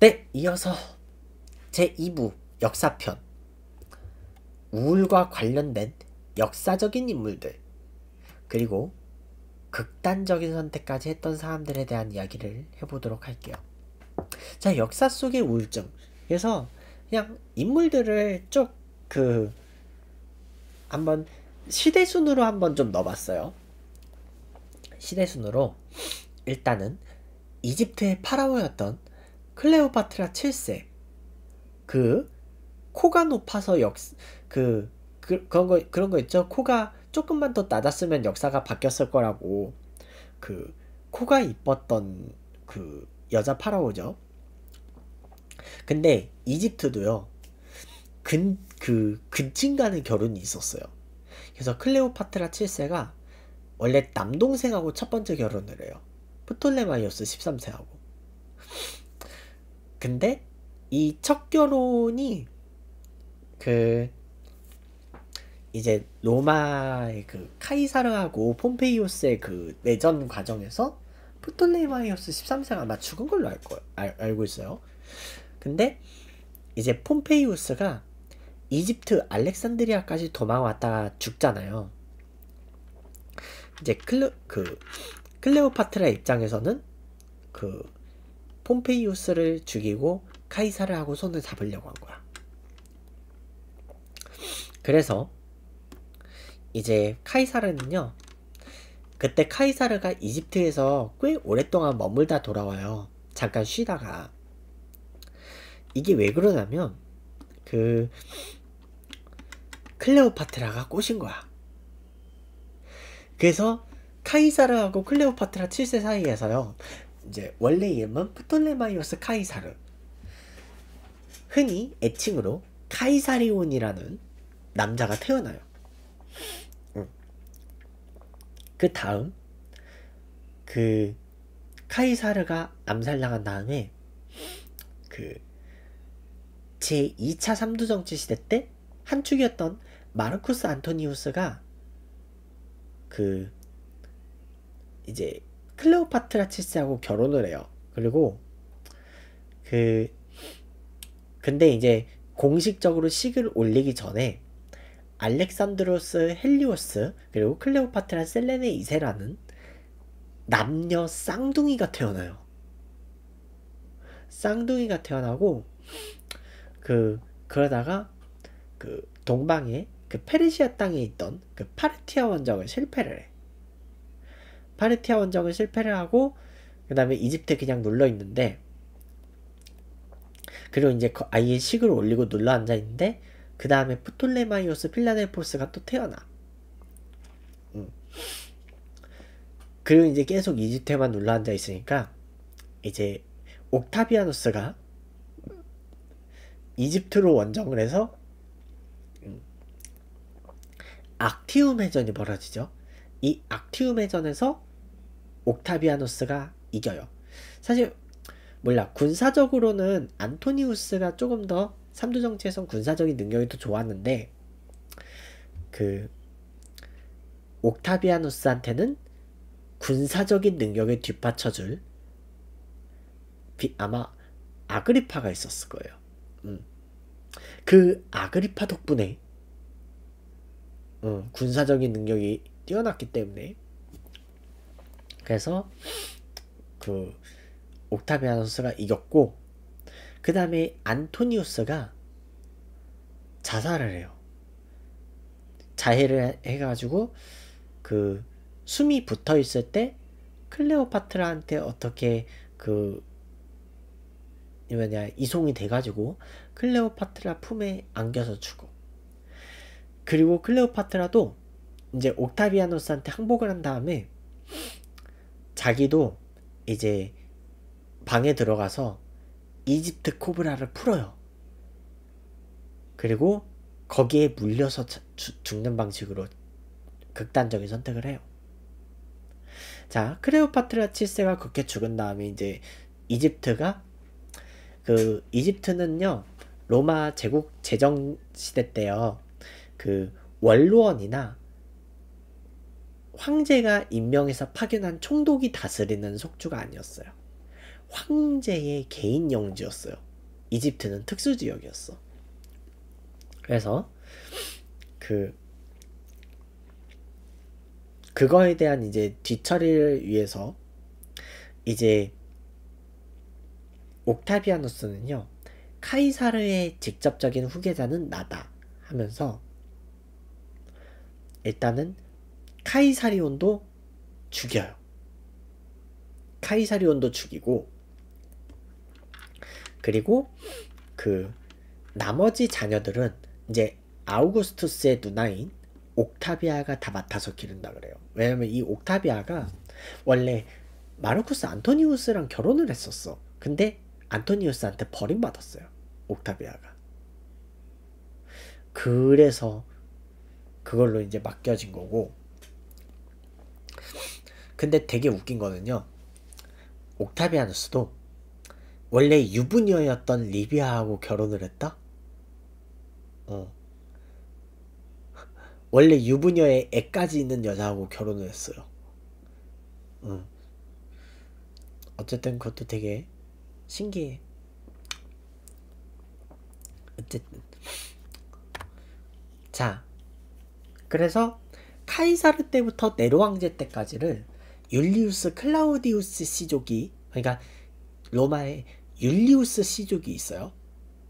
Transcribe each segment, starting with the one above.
네, 이어서 제 2부 역사편 우울과 관련된 역사적인 인물들 그리고 극단적인 선택까지 했던 사람들에 대한 이야기를 해보도록 할게요. 자, 역사 속의 우울증. 그래서 그냥 인물들을 쭉 그 한번 시대 순으로 한번 좀 넣어봤어요. 시대 순으로 일단은 이집트의 파라오였던 클레오파트라 7세 그 코가 높아서 역 그 그, 그런 거 그런 거 있죠 코가 조금만 더 낮았으면 역사가 바뀌었을 거라고 그 코가 이뻤던 그 여자 파라오죠 근데 이집트도요 근그 근친간의 결혼이 있었어요 그래서 클레오파트라 7세가 원래 남동생하고 첫 번째 결혼을 해요 프톨레마이오스 13세하고 근데 이 첫 결혼이 그 이제 로마의 그 카이사르하고 폼페이오스의 그 내전 과정에서 프톨레마이오스 13세가 아마 죽은 걸로 알, 거, 알, 알고 있어요. 근데 이제 폼페이오스가 이집트 알렉산드리아까지 도망왔다가 죽잖아요. 이제 클레, 그 클레오파트라 입장에서는 그 폼페이우스를 죽이고 카이사를 하고 손을 잡으려고 한 거야. 그래서 이제 카이사르는요. 그때 카이사르가 이집트에서 꽤 오랫동안 머물다 돌아와요. 잠깐 쉬다가 이게 왜 그러냐면 그 클레오파트라가 꼬신 거야. 그래서 카이사르하고 클레오파트라 7세 사이에서요. 이제 원래 이름은 프톨레마이오스 카이사르 흔히 애칭으로 카이사리온이라는 남자가 태어나요. 음. 그 다음 그 카이사르가 암살당한 다음에 그 제2차 삼두 정치 시대 때 한축이었던 마르쿠스 안토니우스가 그 이제 클레오파트라 칠세하고 결혼을 해요. 그리고 그 근데 이제 공식적으로 식을 올리기 전에 알렉산드로스 헬리오스 그리고 클레오파트라 셀레네 2세라는 남녀 쌍둥이가 태어나요. 쌍둥이가 태어나고 그 그러다가 그 동방에 그 페르시아 땅에 있던 그 파르티아 원정을 실패를 해. 파르티아 원정은 실패를 하고 그 다음에 이집트 그냥 눌러 있는데 그리고 이제 아예 식을 올리고 눌러 앉아 있는데 그 다음에 프톨레마이오스 필라델포스가 또 태어나. 음. 그리고 이제 계속 이집트에만 눌러 앉아 있으니까 이제 옥타비아누스가 이집트로 원정을 해서 음, 악티움 해전이 벌어지죠. 이 악티움 해전에서 옥타비아누스가 이겨요. 사실 몰라 군사적으로는 안토니우스가 조금 더 삼두 정치에선 군사적인 능력이 더 좋았는데 그 옥타비아누스한테는 군사적인 능력을 뒷받쳐줄 비, 아마 아그리파가 있었을 거예요. 음. 그 아그리파 덕분에 어, 군사적인 능력이 뛰어났기 때문에 그래서 그 옥타비아누스가 이겼고 그 다음에 안토니우스가 자살을 해요. 자해를 해가지고 그 숨이 붙어 있을 때 클레오파트라한테 어떻게 그 뭐냐 이송이 돼가지고 클레오파트라 품에 안겨서 죽어. 그리고 클레오파트라도 이제 옥타비아누스한테 항복을 한 다음에 자기도 이제 방에 들어가서 이집트 코브라를 풀어요. 그리고 거기에 물려서 죽는 방식으로 극단적인 선택을 해요. 자, 크레오파트라 7세가 그렇게 죽은 다음에 이제 이집트가 그 이집트는요. 로마 제국 제정 시대 때요. 그 원로원이나 황제가 임명해서 파견한 총독이 다스리는 속주가 아니었어요. 황제의 개인 영지였어요. 이집트는 특수 지역이었어. 그래서 그 그거에 대한 이제 뒤처리를 위해서 이제 옥타비아누스는요. 카이사르의 직접적인 후계자는 나다 하면서 일단은 카이사리온도 죽여요. 카이사리온도 죽이고 그리고 그 나머지 자녀들은 이제 아우구스투스의 누나인 옥타비아가 다 맡아서 기른다 그래요. 왜냐면 이 옥타비아가 원래 마르쿠스 안토니우스랑 결혼을 했었어. 근데 안토니우스한테 버림받았어요. 옥타비아가. 그래서 그걸로 이제 맡겨진 거고 근데 되게 웃긴 거는요. 옥타비아누스도 원래 유부녀였던 리비아하고 결혼을 했다? 어. 원래 유부녀의 애까지 있는 여자하고 결혼을 했어요. 음. 어쨌든 그것도 되게 신기해. 어쨌든. 자. 그래서 카이사르 때부터 네로 황제 때까지를 율리우스 클라우디우스 시족이 그러니까 로마에 율리우스 시족이 있어요.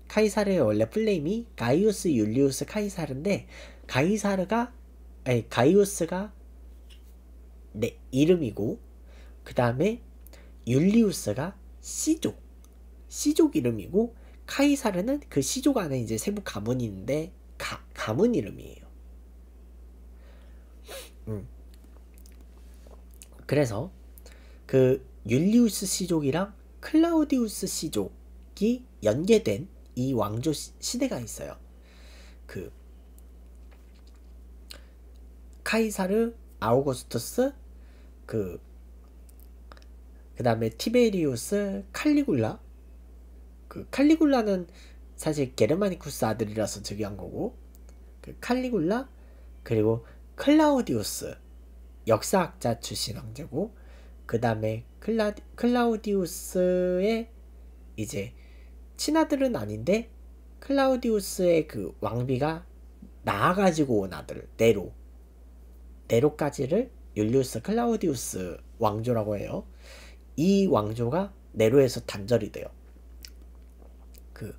카이사르의 원래 플레임이 가이우스 율리우스 카이사르인데 가이사르가 아니 가이우스가 네, 이름이고 그 다음에 율리우스가 시족 시족 이름이고 카이사르는 그 시족 안에 이제 세부 가문이 있는데 가, 가문 이름이에요. 음. 그래서 그 율리우스 시족이랑 클라우디우스 시족이 연계된 이 왕조 시대가 있어요. 그 카이사르, 아우구스투스, 그 그다음에 티베리우스, 칼리굴라. 그 칼리굴라는 사실 게르마니쿠스 아들이라서 즉위한 거고 그 칼리굴라 그리고 클라우디우스 역사학자 출신 황제고 그 다음에 클라, 클라우디우스의 이제 친아들은 아닌데 클라우디우스의 그 왕비가 나아가지고 온 아들 네로 네로까지를 율리우스 클라우디우스 왕조라고 해요. 이 왕조가 네로에서 단절이 돼요. 그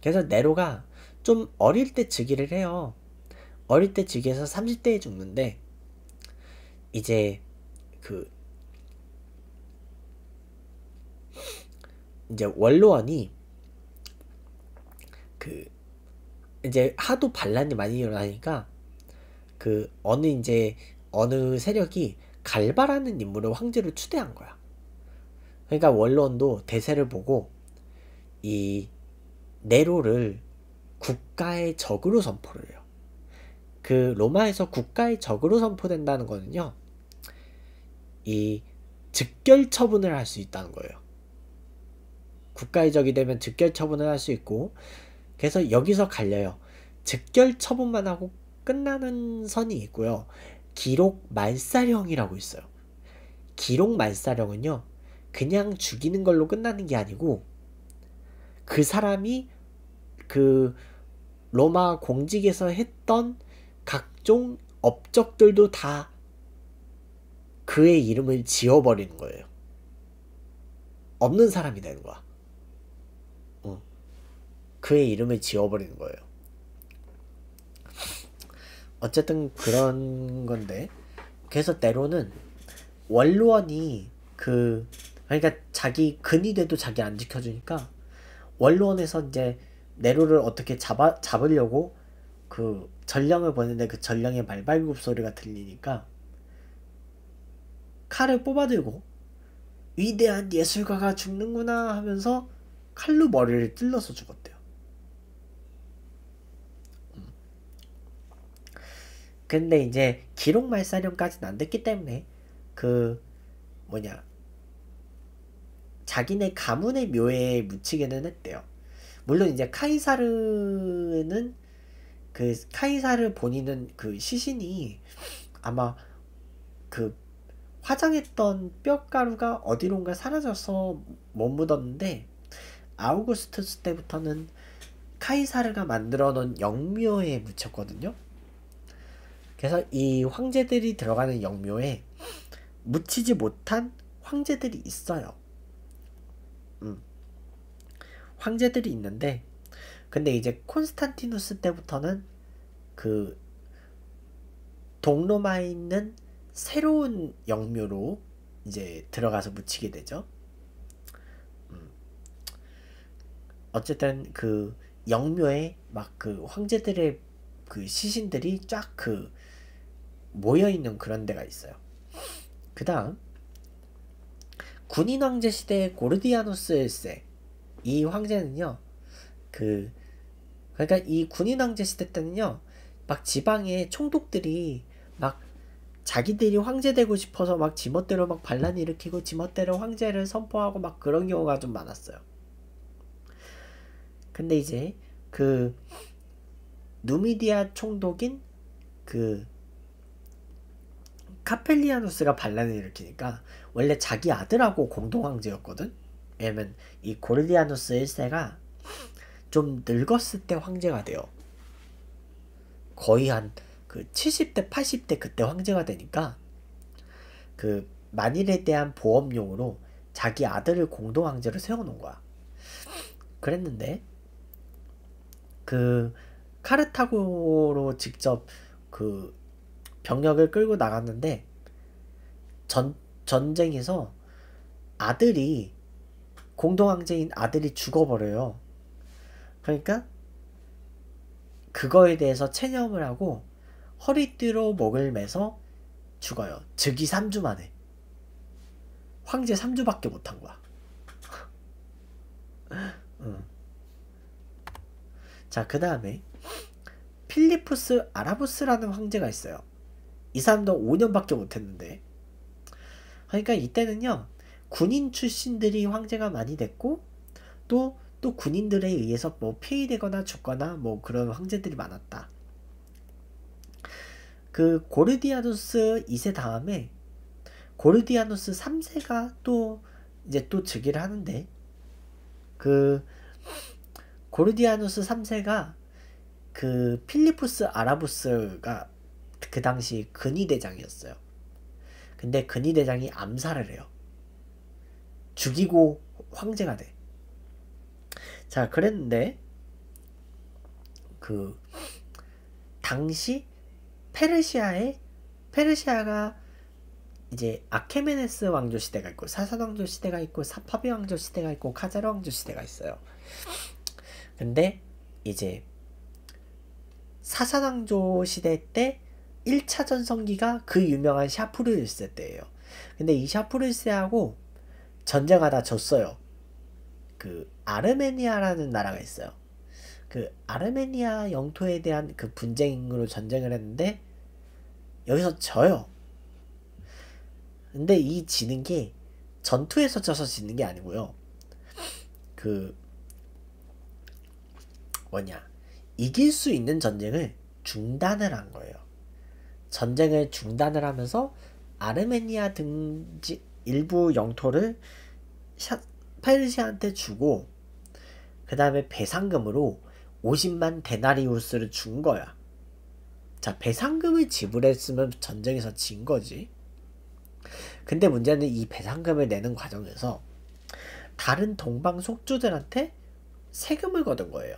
그래서 네로가 좀 어릴 때 즉위를 해요. 어릴 때 즉위해서 30대에 죽는데 이제 그 이제 원로원이 그 이제 하도 반란이 많이 일어나니까 그 어느 이제 어느 세력이 갈바라는 인물을 황제로 추대한 거야. 그러니까 원로원도 대세를 보고 이 네로를 국가의 적으로 선포를 해요. 그 로마에서 국가의 적으로 선포된다는 거는요. 이 즉결 처분을 할 수 있다는 거예요. 국가의 적이 되면 즉결 처분을 할 수 있고 그래서 여기서 갈려요. 즉결 처분만 하고 끝나는 선이 있고요. 기록 말살형이라고 있어요. 기록 말살형은요. 그냥 죽이는 걸로 끝나는 게 아니고 그 사람이 그 로마 공직에서 했던 각종 업적들도 다 그의 이름을 지어버리는 거예요. 없는 사람이 되는 거야. 어. 그의 이름을 지어버리는 거예요. 어쨌든 그런 건데 그래서 때로는 원로원이 그 그러니까 자기 근이 돼도 자기 안 지켜주니까 원로원에서 이제 네로를 어떻게 잡아 잡으려고 그 전령을 보는데 그 전령의 말발굽 소리가 들리니까 칼을 뽑아들고 위대한 예술가가 죽는구나 하면서 칼로 머리를 찔러서 죽었대요. 음. 근데 이제 기록 말살령까지는 안 됐기 때문에 그 뭐냐 자기네 가문의 묘에 묻히기는 했대요. 물론 이제 카이사르는 그 카이사를 본인은 그 시신이 아마 그 화장했던 뼈가루가 어디론가 사라져서 못 묻었는데 아우구스투스 때부터는 카이사르가 만들어 놓은 영묘에 묻혔거든요. 그래서 이 황제들이 들어가는 영묘에 묻히지 못한 황제들이 있어요. 음. 황제들이 있는데 근데 이제 콘스탄티누스 때부터는 그 동로마에 있는 새로운 영묘로 이제 들어가서 묻히게 되죠. 음. 어쨌든 그 영묘에 막 그 황제들의 그 시신들이 쫙 그 모여 있는 그런 데가 있어요. 그다음 군인 황제 시대의 고르디아누스 1세 이 황제는요. 그 그러니까 이 군인왕제 시대 때는요, 막지방의 총독들이 막 자기들이 황제 되고 싶어서 막 지멋대로 막 반란 일으키고 지멋대로 황제를 선포하고 막 그런 경우가 좀 많았어요. 근데 이제 그 누미디아 총독인 그 카펠리아누스가 반란을 일으키니까 원래 자기 아들하고 공동황제였거든. 왜냐면 이 고릴리아누스 1세가 좀 늙었을 때 황제가 돼요. 거의 한그 70대, 80대 그때 황제가 되니까 그 만일에 대한 보험용으로 자기 아들을 공동 황제로 세워놓은 거야. 그랬는데 그 카르타고로 직접 그 병력을 끌고 나갔는데 전 전쟁에서 아들이 공동황제인 아들이 죽어버려요. 그러니까 그거에 대해서 체념을 하고 허리띠로 목을 매서 죽어요. 즉위 3주 만에. 황제 3주밖에 못 한 거야. 자, 그 다음에 필리푸스 아라부스라는 황제가 있어요. 이 사람도 5년밖에 못했는데. 그러니까 이때는요, 군인 출신들이 황제가 많이 됐고, 또또 군인들에 의해서 뭐 폐위되거나 죽거나 뭐 그런 황제들이 많았다. 그 고르디아누스 2세 다음에 고르디아누스 3세가 또 이제 또 즉위를 하는데 그 고르디아누스 3세가 그 필리푸스 아라부스가 그 당시 근위대장이었어요. 근데 근위대장이 암살을 해요. 죽이고 황제가 돼. 자, 그랬는데 그 당시 페르시아에 페르시아가 이제 아케메네스 왕조 시대가 있고 사산 왕조 시대가 있고 사파비 왕조 시대가 있고 카자르 왕조 시대가 있어요. 근데 이제 사산 왕조 시대 때 1차 전성기가 그 유명한 샤프르일세 때예요. 근데 이 샤프르일세하고 전쟁하다 졌어요. 그 아르메니아라는 나라가 있어요. 그 아르메니아 영토에 대한 그 분쟁으로 전쟁을 했는데 여기서 져요. 근데 이 지는 게 전투에서 져서 지는 게 아니고요. 그 뭐냐 이길 수 있는 전쟁을 중단을 한 거예요. 전쟁을 중단을 하면서 아르메니아 등지 일부 영토를 샤, 페르시아한테 주고 그 다음에 배상금으로 50만 데나리우스를 준 거야. 자, 배상금을 지불했으면 전쟁에서 진 거지. 근데 문제는 이 배상금을 내는 과정에서 다른 동방 속주들한테 세금을 거둔 거예요.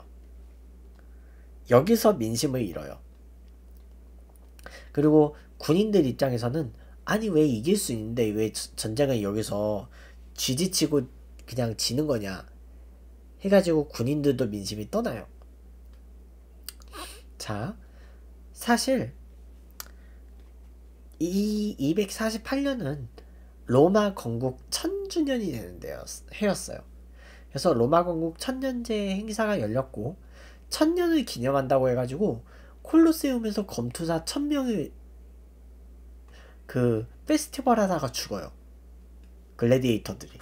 여기서 민심을 잃어요. 그리고 군인들 입장에서는 아니 왜 이길 수 있는데 왜 전쟁을 여기서 쥐지치고 그냥 지는 거냐 해가지고 군인들도 민심이 떠나요. 자, 사실 이 248년은 로마 건국 1000주년이 되는 해였어요. 그래서 로마 건국 1000년제 행사가 열렸고 1000년을 기념한다고 해가지고 콜로세움에서 검투사 1000명을 그 페스티벌 하다가 죽어요. 글래디에이터들이.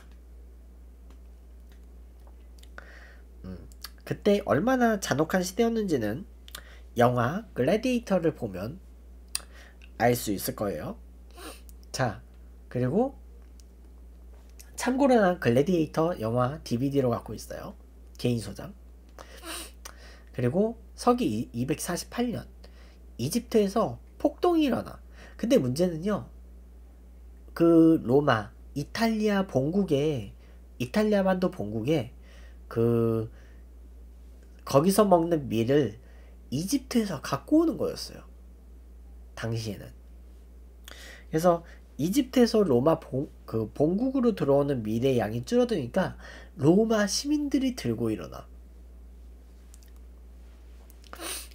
그때 얼마나 잔혹한 시대였는지는 영화 글래디에이터를 보면 알 수 있을 거예요. 자, 그리고 참고로 난 글래디에이터 영화 DVD로 갖고 있어요. 개인 소장. 그리고 서기 248년 이집트에서 폭동이 일어나. 근데 문제는요. 그 로마, 이탈리아 본국에 이탈리아 반도 본국에 그 거기서 먹는 밀을 이집트에서 갖고 오는 거였어요. 당시에는. 그래서 이집트에서 로마 봉, 그 본국으로 들어오는 밀의 양이 줄어드니까 로마 시민들이 들고 일어나.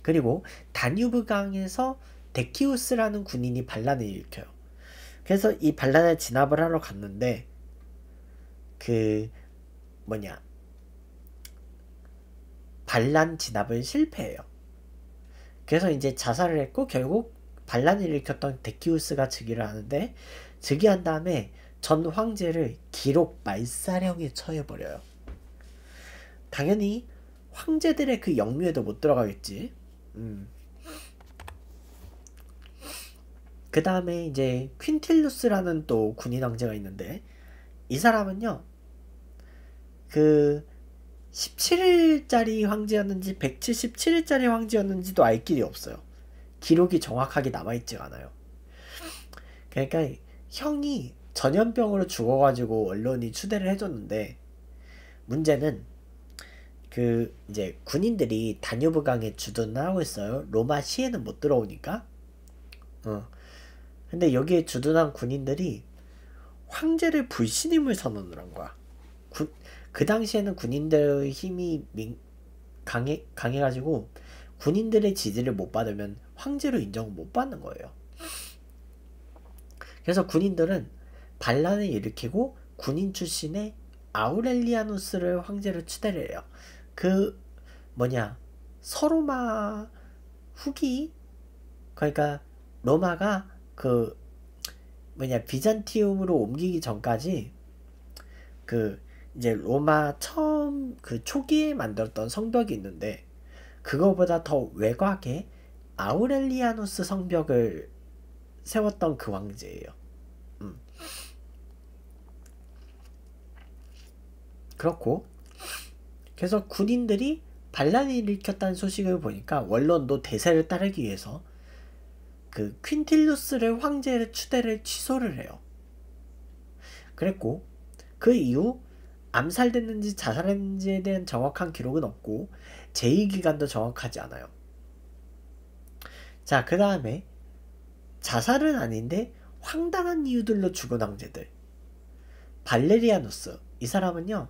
그리고 다뉴브강에서 데키우스라는 군인이 반란을 일으켜요. 그래서 이 반란에 진압을 하러 갔는데 그 뭐냐 반란 진압을 실패해요. 그래서 이제 자살을 했고 결국 반란을 일으켰던 데키우스가 즉위를 하는데 즉위한 다음에 전 황제를 기록 말살형에 처해버려요. 당연히 황제들의 그영류에도못 들어가겠지. 음. 그 다음에 이제 퀸틸루스라는 또 군인 황제가 있는데 이 사람은요 그 17일짜리 황제였는지 177일짜리 황제였는지도 알 길이 없어요. 기록이 정확하게 남아있지 않아요. 그러니까 형이 전염병으로 죽어가지고 언론이 추대를 해줬는데 문제는 그 이제 군인들이 다뉴브 강에 주둔 하고 있어요. 로마 시에는 못 들어오니까. 어. 근데 여기에 주둔한 군인들이 황제를 불신임을 선언을 한 거야. 군, 그 당시에는 군인들의 힘이 강해, 강해가지고 군인들의 지지를 못 받으면 황제로 인정을 못 받는 거예요. 그래서 군인들은 반란을 일으키고 군인 출신의 아우렐리아누스를 황제로 추대를 해요. 그 뭐냐 서로마 후기 그러니까 로마가 그 뭐냐 비잔티움으로 옮기기 전까지 그 이제 로마 처음 그 초기에 만들었던 성벽이 있는데 그거보다 더 외곽에 아우렐리아누스 성벽을 세웠던 그 왕제예요. 음. 그렇고 그래서 군인들이 반란을 일으켰다는 소식을 보니까 원론도 대세를 따르기 위해서 그 퀸틸루스를 황제의 추대를 취소를 해요. 그랬고 그 이후 암살됐는지 자살했는지에 대한 정확한 기록은 없고 제의기간도 정확하지 않아요. 자, 그 다음에 자살은 아닌데 황당한 이유들로 죽은 황제들. 발레리아누스. 이 사람은요,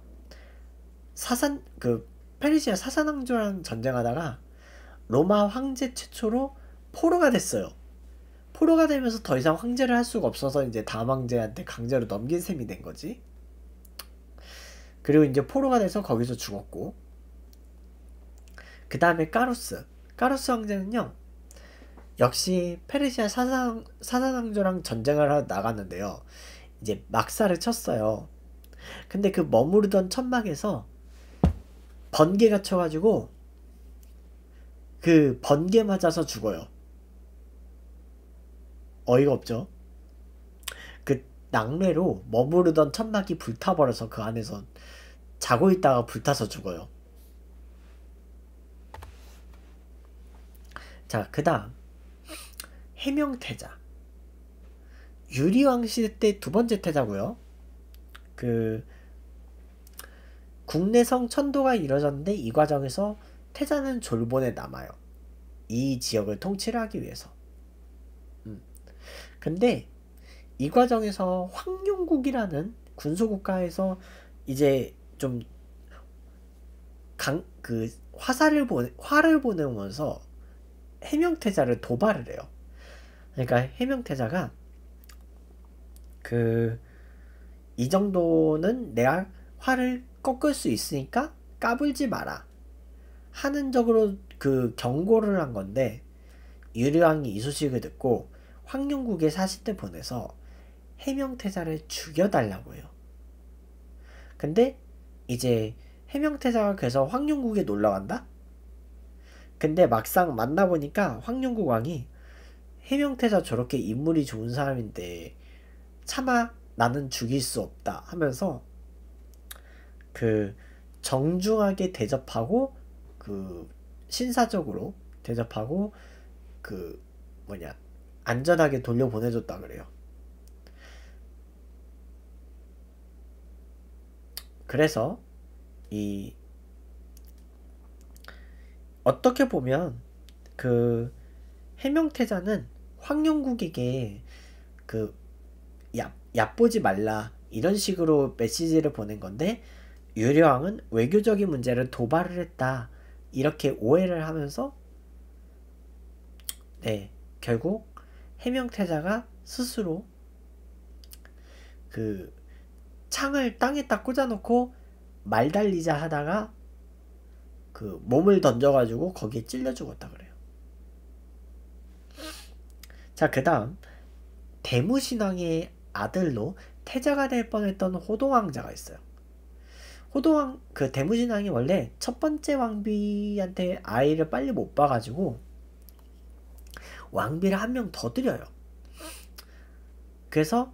사산, 그, 페르시아 사산왕조랑 전쟁하다가 로마 황제 최초로 포로가 됐어요. 포로가 되면서 더 이상 황제를 할 수가 없어서 이제 다음 황제한테 강제로 넘긴 셈이 된 거지. 그리고 이제 포로가 돼서 거기서 죽었고 그 다음에 까로스까로스 황제는요 역시 페르시아 사상, 사상왕조랑 전쟁을 하러 나갔는데요 이제 막사를 쳤어요 근데 그 머무르던 천막에서 번개가 쳐가지고 그 번개 맞아서 죽어요 어이가 없죠 그 낙뢰로 머무르던 천막이 불타버려서 그 안에서 자고 있다가 불타서 죽어요. 자, 그 다음. 해명태자. 유리왕 시대 때 두 번째 태자고요. 그 국내성 천도가 이뤄졌는데 이 과정에서 태자는 졸본에 남아요. 이 지역을 통치를 하기 위해서. 음. 근데 이 과정에서 황룡국이라는 군소국가에서 이제 좀강그 화살을 보 화를 보내면서 해명태자를 도발을 해요. 그러니까 해명태자가 그 이 정도는 내가 화를 꺾을 수 있으니까 까불지 마라 하는 적으로 그 경고를 한 건데 유리왕이 이 소식을 듣고 황룡국에 사신대 보내서 해명태자를 죽여달라고 해요. 근데 이제 해명태사학에서 황룡국에 놀러간다? 근데 막상 만나보니까 황룡국 왕이 해명태사 저렇게 인물이 좋은 사람인데 차마 나는 죽일 수 없다 하면서 그 정중하게 대접하고 그 신사적으로 대접하고 그 뭐냐 안전하게 돌려보내줬다 그래요. 그래서 이 어떻게 보면 그 해명태자는 황영국에게 그 야, 얕보지 말라 이런 식으로 메시지를 보낸 건데 유려왕은 외교적인 문제를 도발을 했다 이렇게 오해를 하면서 네 결국 해명태자가 스스로 그 창을 땅에 딱 꽂아놓고 말 달리자 하다가 그 몸을 던져가지고 거기에 찔려 죽었다 그래요. 자, 그 다음 대무신왕의 아들로 태자가 될 뻔했던 호동왕자가 있어요. 호동왕, 그 대무신왕이 원래 첫 번째 왕비한테 아이를 빨리 못 봐가지고 왕비를 한 명 더드려요 그래서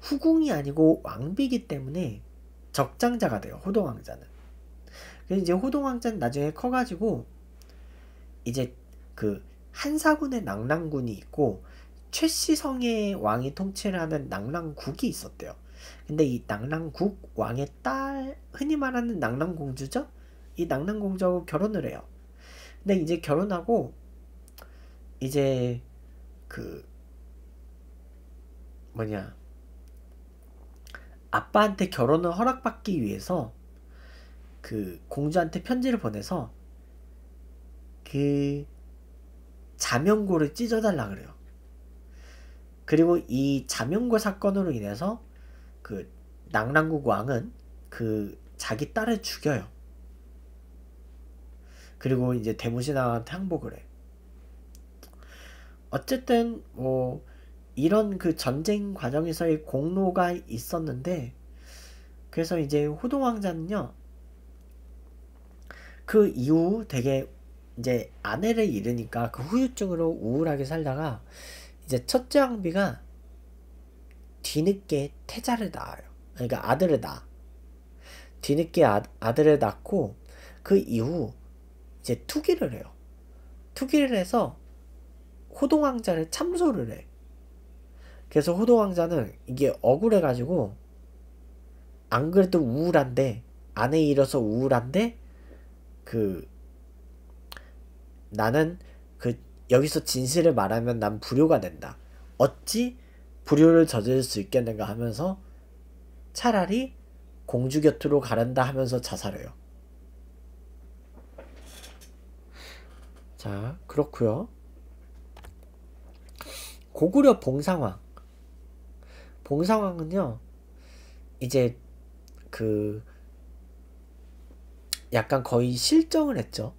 후궁이 아니고 왕비이기 때문에 적장자가 돼요. 호동왕자는. 그래서 이제 호동왕자는 나중에 커가지고 이제 그 한사군의 낭랑군이 있고 최씨성의 왕이 통치를 하는 낭랑국이 있었대요. 근데 이 낭랑국 왕의 딸 흔히 말하는 낭랑공주죠? 이 낭랑공주하고 결혼을 해요. 근데 이제 결혼하고 이제 그 뭐냐 아빠한테 결혼을 허락받기 위해서 그 공주한테 편지를 보내서 그 자명고를 찢어달라 그래요. 그리고 이 자명고 사건으로 인해서 그 낭랑국 왕은 그 자기 딸을 죽여요. 그리고 이제 대무신왕한테 항복을 해. 어쨌든 뭐 이런 그 전쟁 과정에서의 공로가 있었는데 그래서 이제 호동 왕자는요 그 이후 되게 이제 아내를 잃으니까 그 후유증으로 우울하게 살다가 이제 첫째 왕비가 뒤늦게 태자를 낳아요. 그러니까 아들을 낳아. 뒤늦게 아, 아들을 낳고 그 이후 이제 투기를 해요. 투기를 해서 호동왕자를 참소를 해. 그래서 호도 왕자는 이게 억울해가지고 안 그래도 우울한데 아내 잃어서 우울한데 그 나는 그 여기서 진실을 말하면 난 불효가 된다. 어찌 불효를 저질 수 있겠는가 하면서 차라리 공주 곁으로 가란다 하면서 자살해요. 자그렇구요 고구려 봉상왕 봉상왕은요 이제 그 약간 거의 실정을 했죠.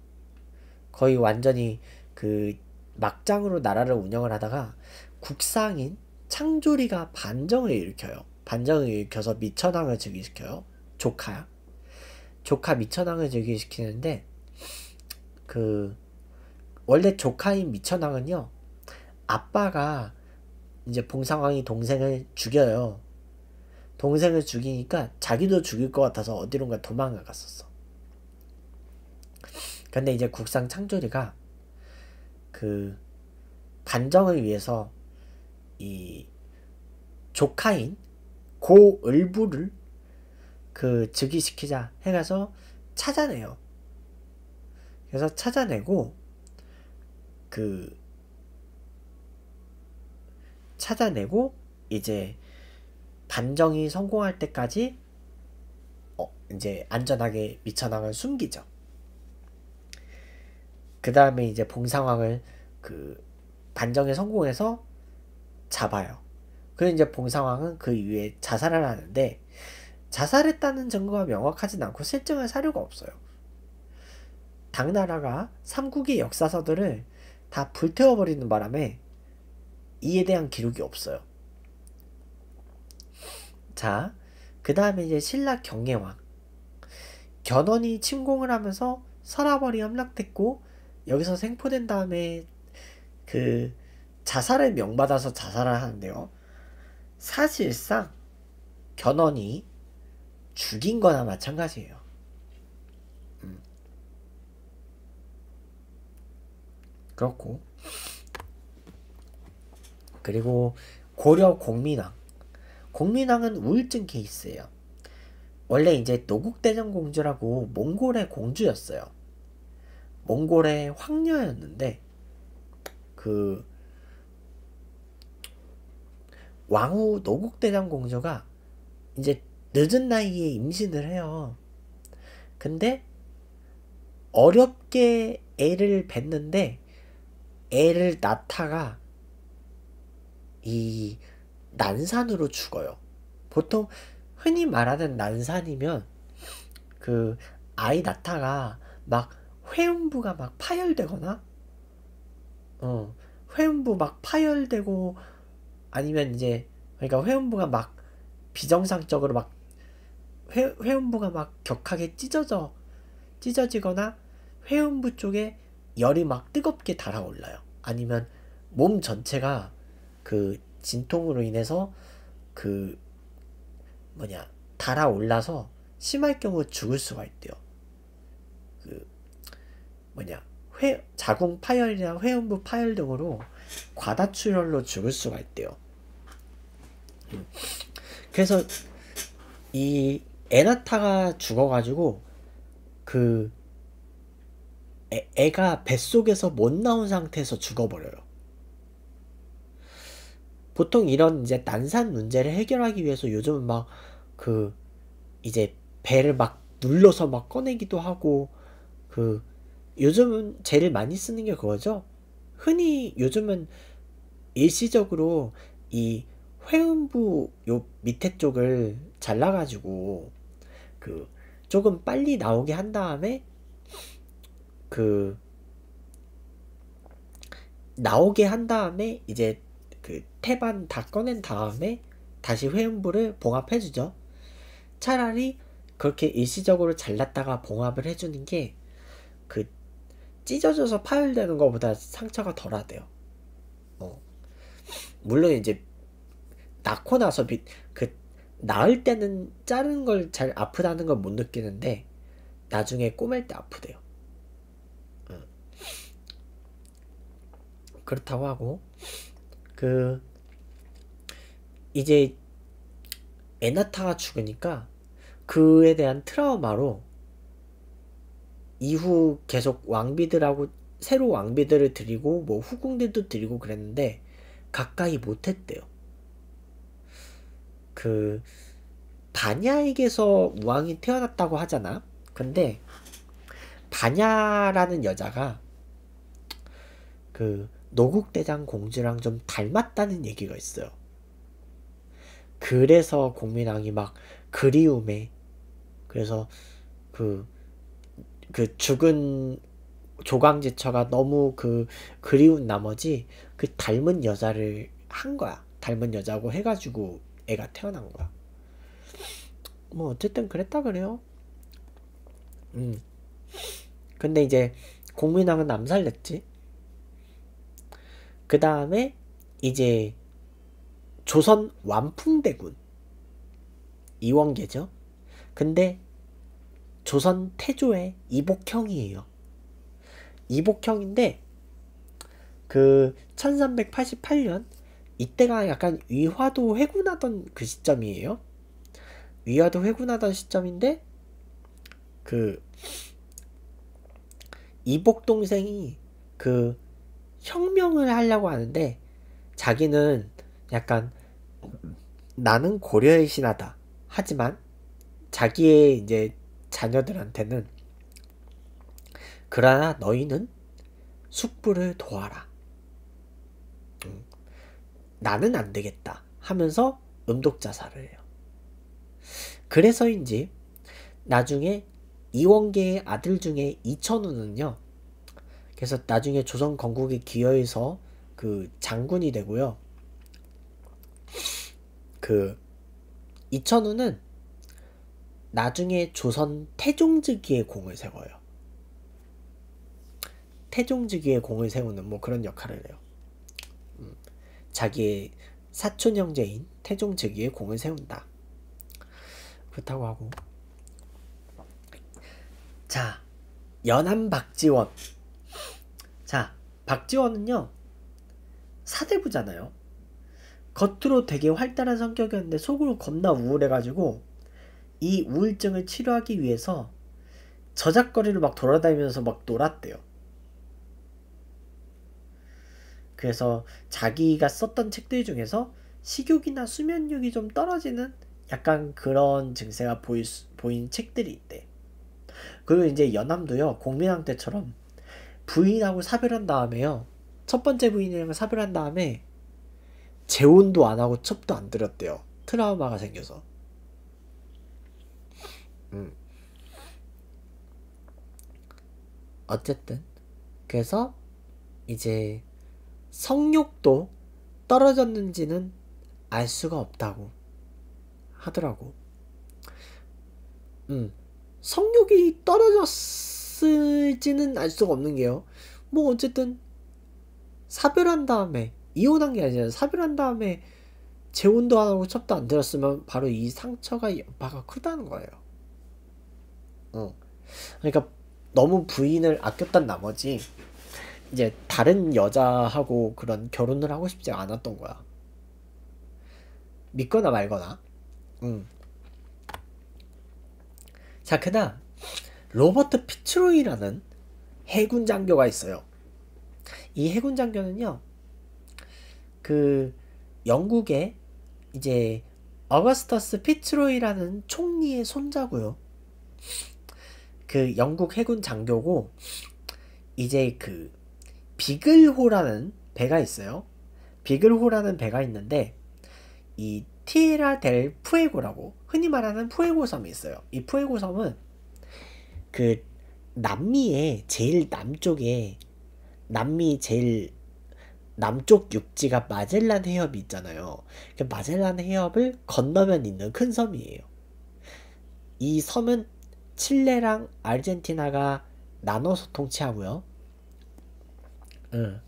거의 완전히 그 막장으로 나라를 운영을 하다가 국상인 창조리가 반정을 일으켜요. 반정을 일으켜서 미천왕을 즉위시켜요. 조카야. 조카 미천왕을 즉위시키는데 그 원래 조카인 미천왕은요 아빠가 이제 봉상왕이 동생을 죽여요. 동생을 죽이니까 자기도 죽일 것 같아서 어디론가 도망가 갔었어. 근데 이제 국상 창조리가 그 반정을 위해서 이 조카인 고을부를 그 즉위시키자 해가서 찾아내요. 그래서 찾아내고 그 찾아내고 이제 반정이 성공할 때까지 어, 이제 안전하게 미천왕을 숨기죠. 그 다음에 이제 봉상왕을 그 반정에 성공해서 잡아요. 그리고 이제 봉상왕은 그 이후에 자살을 하는데 자살했다는 증거가 명확하진 않고 실증할 사료가 없어요. 당나라가 삼국의 역사서들을 다 불태워버리는 바람에 이에 대한 기록이 없어요. 자, 그 다음에 이제 신라 경애왕. 견훤이 침공을 하면서 서라벌이 함락됐고 여기서 생포된 다음에 그 자살을 명받아서 자살을 하는데요. 사실상 견훤이 죽인 거나 마찬가지예요. 음. 그렇고 그리고 고려 공민왕. 공민왕은 우울증 케이스예요. 원래 이제 노국대전 공주라고 몽골의 공주였어요. 몽골의 황녀였는데 그 왕후 노국대장 공주가 이제 늦은 나이에 임신을 해요. 근데 어렵게 애를 뵀는데 애를 낳다가 이 난산으로 죽어요. 보통 흔히 말하는 난산이면 그 아이 나타가 막 회음부가 막 파열되거나 어 회음부 막 파열되고 아니면 이제 그러니까 회음부가 막 비정상적으로 막 회, 회음부가 막 격하게 찢어져 찢어지거나 회음부 쪽에 열이 막 뜨겁게 달아올라요. 아니면 몸 전체가 그 진통으로 인해서 그 뭐냐 달아올라서 심할 경우 죽을 수가 있대요. 그 뭐냐 회, 자궁 파열이나 회음부 파열 등으로 과다출혈로 죽을 수가 있대요. 그래서 이 에나타가 죽어가지고 그 애, 애가 뱃속에서 못 나온 상태에서 죽어버려요. 보통 이런 이제 난산 문제를 해결하기 위해서 요즘은 막 그 이제 배를 막 눌러서 막 꺼내기도 하고 그 요즘은 제일 많이 쓰는 게 그거죠. 흔히 요즘은 일시적으로 이 회음부 요 밑에 쪽을 잘라가지고 그 조금 빨리 나오게 한 다음에 그 나오게 한 다음에 이제 그 태반 다 꺼낸 다음에 다시 회음부를 봉합해주죠. 차라리 그렇게 일시적으로 잘랐다가 봉합을 해주는 게 그 찢어져서 파열되는 것보다 상처가 덜하대요. 어. 물론 이제 낳고 나서 비, 그 낳을 때는 자른 걸 잘 아프다는 걸 못 느끼는데 나중에 꼬맬 때 아프대요. 어. 그렇다고 하고 그 이제 에나타가 죽으니까 그에 대한 트라우마로 이후 계속 왕비들하고 새로 왕비들을 드리고 뭐 후궁들도 드리고 그랬는데 가까이 못했대요. 그 반야에게서 우왕이 태어났다고 하잖아. 근데 반야라는 여자가 그 노국대장 공주랑 좀 닮았다는 얘기가 있어요. 그래서 공민왕이 막 그리움에 그래서 그, 그 죽은 조광제처가 너무 그 그리운 나머지 그 닮은 여자를 한 거야. 닮은 여자고 해가지고 애가 태어난 거야. 뭐 어쨌든 그랬다 그래요. 음. 근데 이제 공민왕은 남살됐지 그 다음에 이제 조선 완풍대군 이원계죠. 근데 조선 태조의 이복형이에요. 이복형인데 그 1388년 이때가 약간 위화도 회군하던 그 시점이에요. 위화도 회군하던 시점인데 그 이복 동생이 그 혁명을 하려고 하는데 자기는 약간 나는 고려의 신하다. 하지만 자기의 이제 자녀들한테는 그러나 너희는 숙부를 도와라. 나는 안 되겠다 하면서 음독자살을 해요. 그래서인지 나중에 이원계의 아들 중에 이천우는요. 그래서 나중에 조선 건국에 기여해서 그 장군이 되고요. 그 이천우는 나중에 조선 태종즉위의 공을 세워요. 태종즉위의 공을 세우는 뭐 그런 역할을 해요. 음, 자기의 사촌 형제인 태종즉위의 공을 세운다. 그렇다고 하고 자 연암 박지원 자, 박지원은요. 사대부잖아요. 겉으로 되게 활달한 성격이었는데 속으로 겁나 우울해가지고 이 우울증을 치료하기 위해서 저작거리를 막 돌아다니면서 막 놀았대요. 그래서 자기가 썼던 책들 중에서 식욕이나 수면욕이좀 떨어지는 약간 그런 증세가 보일 보인 책들이 있대. 그리고 이제 연암도요, 공민왕 때처럼 부인하고 사별한 다음에요. 첫 번째 부인이랑 사별한 다음에 재혼도 안 하고 첩도 안 들였대요. 트라우마가 생겨서. 음. 어쨌든 그래서 이제 성욕도 떨어졌는지는 알 수가 없다고 하더라고. 음. 성욕이 떨어졌 어 없을지는 알 수가 없는 게요. 뭐 어쨌든 사별한 다음에 이혼한 게 아니라 사별한 다음에 재혼도 안 하고 첩도 안 들었으면 바로 이 상처가 여파가 크다는 거예요. 어. 그러니까 너무 부인을 아꼈던 나머지 이제 다른 여자하고 그런 결혼을 하고 싶지 않았던 거야. 믿거나 말거나. 음. 자, 그다음 로버트 피츠로이라는 해군 장교가 있어요. 이 해군 장교는요, 그 영국의 이제 어거스터스 피트로이라는 총리의 손자고요. 그 영국 해군 장교고 이제 그 비글호라는 배가 있어요. 비글호라는 배가 있는데 이 티에라 델 푸에고라고 흔히 말하는 푸에고 섬이 있어요. 이 푸에고 섬은 그 남미의 제일 남쪽에 남미 제일 남쪽 육지가 마젤란 해협이 있잖아요. 그 마젤란 해협을 건너면 있는 큰 섬이에요. 이 섬은 칠레랑 알젠티나가 나눠서 통치하고요. 응.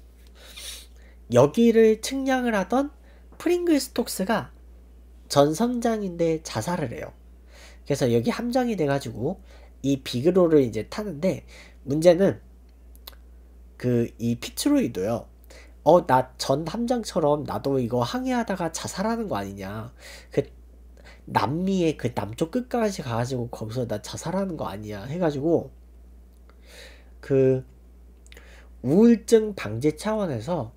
여기를 측량을 하던 프링글스톡스가 전 섬장인데 자살을 해요. 그래서 여기 함정이 돼가지고 이 비그로를 이제 타는데 문제는 그 이 피트로이도요. 어 나 전 함장처럼 나도 이거 항해하다가 자살하는 거 아니냐. 그 남미의 그 남쪽 끝까지 가가지고 거기서 나 자살하는 거 아니야 해가지고 그 우울증 방지 차원에서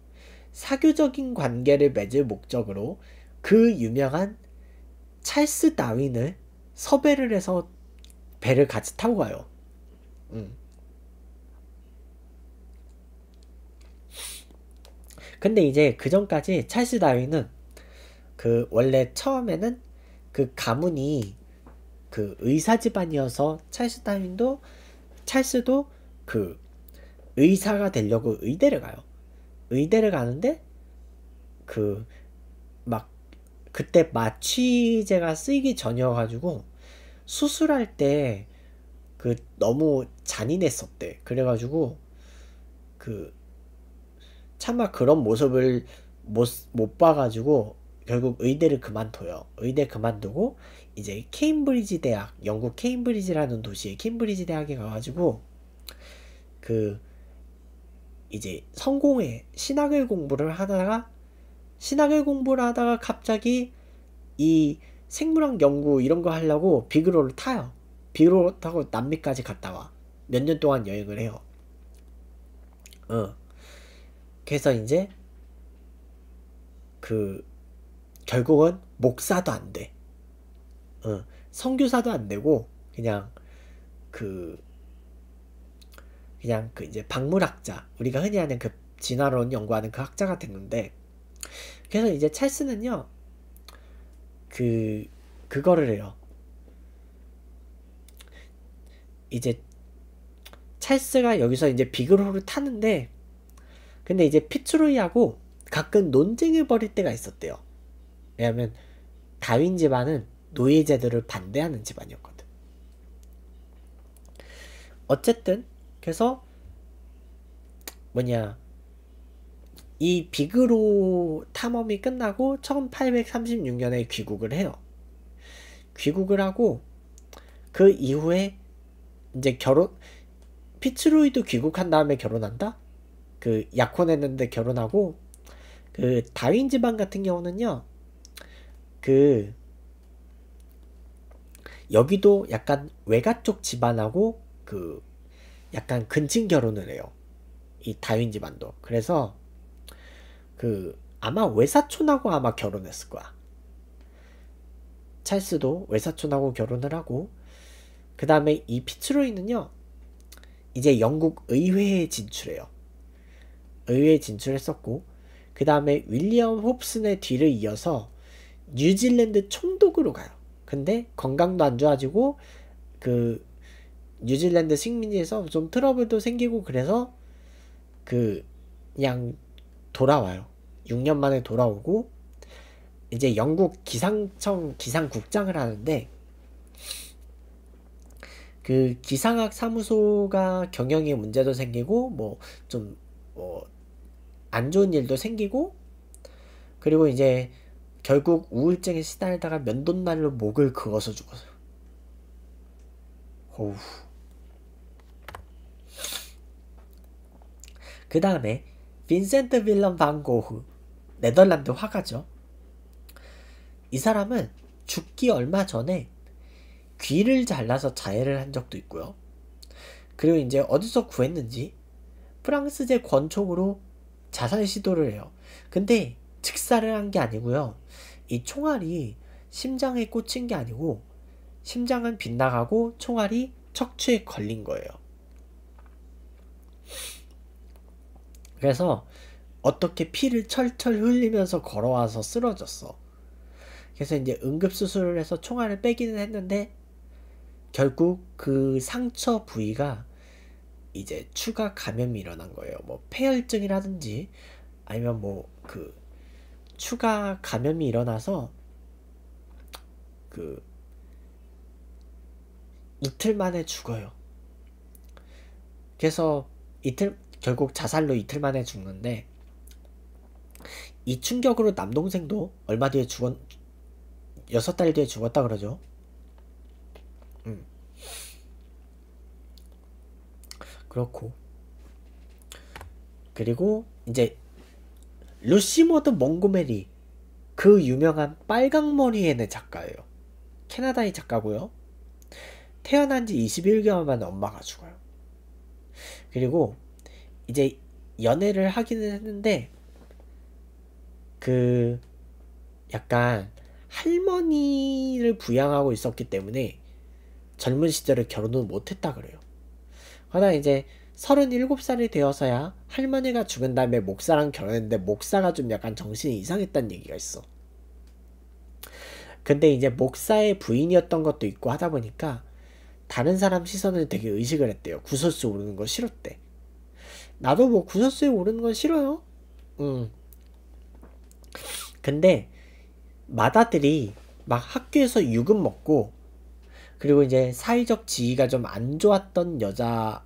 사교적인 관계를 맺을 목적으로 그 유명한 찰스 다윈을 섭외를 해서 배를 같이 타고 가요. 음. 근데 이제 그 전까지 찰스 다윈은 그 원래 처음에는 그 가문이 그 의사 집안이어서 찰스 다윈도 찰스도 그 의사가 되려고 의대를 가요. 의대를 가는데 그 막 그때 마취제가 쓰이기 전이어가지고 수술할 때 그 너무 잔인했었대. 그래가지고 그 차마 그런 모습을 못, 못 봐가지고 결국 의대를 그만둬요. 의대 그만두고 이제 케임브리지 대학, 영국 케임브리지라는 도시에 케임브리지 대학에 가가지고 그 이제 성공회 신학을 공부를 하다가 신학을 공부를 하다가 갑자기 이 생물학 연구 이런 거 하려고 비그로를 타요. 비그로 타고 남미까지 갔다 와. 몇 년 동안 여행을 해요. 어. 그래서 이제 그 결국은 목사도 안 돼. 어. 성교사도 안 되고 그냥 그 그냥 그 이제 박물학자 우리가 흔히 하는 그 진화론 연구하는 그 학자가 됐는데 그래서 이제 찰스는요 그 그거를 해요. 이제 찰스가 여기서 이제 비글호를 타는데 근데 이제 피츠로이하고 가끔 논쟁을 벌일 때가 있었대요. 왜냐면 다윈 집안은 노예 제도를 반대하는 집안이었거든. 어쨌든 그래서 뭐냐 이 비그로 탐험이 끝나고 1836년에 귀국을 해요. 귀국을 하고 그 이후에 이제 결혼 피츠로이도 귀국한 다음에 결혼한다. 그 약혼했는데 결혼하고 그 다윈 지방 같은 경우는요. 그 여기도 약간 외가 쪽 집안하고 그 약간 근친 결혼을 해요. 이 다윈 집안도. 그래서 그 아마 외사촌하고 아마 결혼했을 거야. 찰스도 외사촌하고 결혼을 하고 그 다음에 이 피츠로이는요 이제 영국 의회에 진출해요. 의회에 진출했었고 그 다음에 윌리엄 홉슨의 뒤를 이어서 뉴질랜드 총독으로 가요. 근데 건강도 안 좋아지고 그 뉴질랜드 식민지에서 좀 트러블도 생기고 그래서 그 그냥 돌아와요. 6년 만에 돌아오고 이제 영국 기상청 기상국장을 하는데 그 기상학 사무소가 경영에 문제도 생기고 뭐 좀뭐안 좋은 일도 생기고 그리고 이제 결국 우울증에 시달다가 면도날로 목을 그어서 죽었어요. 어우. 그 다음에 빈센트 빌런 반 고흐 네덜란드 화가죠. 이 사람은 죽기 얼마 전에 귀를 잘라서 자해를 한 적도 있고요. 그리고 이제 어디서 구했는지 프랑스제 권총으로 자살 시도를 해요. 근데 즉사를 한 게 아니고요. 이 총알이 심장에 꽂힌 게 아니고 심장은 빗나가고 총알이 척추에 걸린 거예요. 그래서 어떻게 피를 철철 흘리면서 걸어와서 쓰러졌어. 그래서 이제 응급수술을 해서 총알을 빼기는 했는데 결국 그 상처 부위가 이제 추가 감염이 일어난 거예요. 뭐 폐혈증이라든지 아니면 뭐 그 추가 감염이 일어나서 그 이틀 만에 죽어요. 그래서 이틀 결국 자살로 이틀 만에 죽는데 이 충격으로 남동생도 얼마 뒤에 죽었 여섯 달 뒤에 죽었다 그러죠. 음. 그렇고 그리고 이제 루시모드 몽고메리 그 유명한 빨강머리에는 작가예요. 캐나다의 작가고요. 태어난 지 21개월 만에 엄마가 죽어요. 그리고 이제 연애를 하기는 했는데 그 약간 할머니를 부양하고 있었기 때문에 젊은 시절에 결혼을 못했다 그래요. 그러나 이제 37살이 되어서야 할머니가 죽은 다음에 목사랑 결혼했는데 목사가 좀 약간 정신이 이상했다는 얘기가 있어. 근데 이제 목사의 부인이었던 것도 있고 하다 보니까 다른 사람 시선을 되게 의식을 했대요. 구설수 오르는 거 싫었대. 나도 뭐 구설수에 오르는 건 싫어요. 응. 근데 마다들이 막 학교에서 유급 먹고 그리고 이제 사회적 지위가 좀 안 좋았던 여자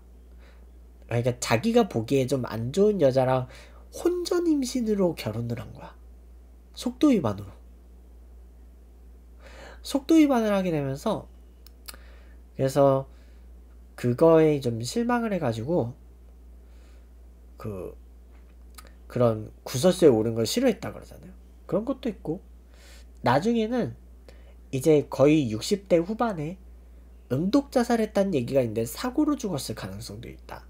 그러니까 자기가 보기에 좀 안 좋은 여자랑 혼전 임신으로 결혼을 한 거야. 속도 위반으로. 속도 위반을 하게 되면서 그래서 그거에 좀 실망을 해가지고 그 그런 구설수에 오른 걸 싫어했다 그러잖아요. 그런 것도 있고 나중에는 이제 거의 60대 후반에 음독 자살했다는 얘기가 있는데 사고로 죽었을 가능성도 있다.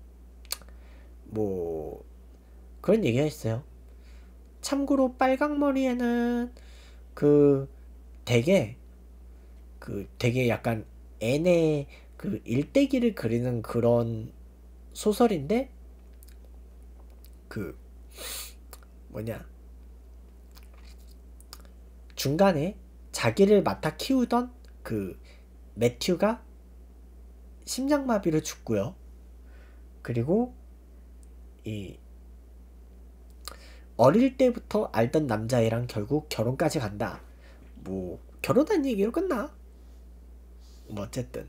뭐 그런 얘기가 있어요. 참고로 빨강머리에는 그 되게 그 되게 약간 애네 그 일대기를 그리는 그런 소설인데 그 뭐냐 중간에 자기를 맡아 키우던 그 매튜가 심장마비로 죽고요. 그리고 이 어릴 때부터 알던 남자애랑 결국 결혼까지 간다. 뭐 결혼한 얘기로 끝나. 뭐 어쨌든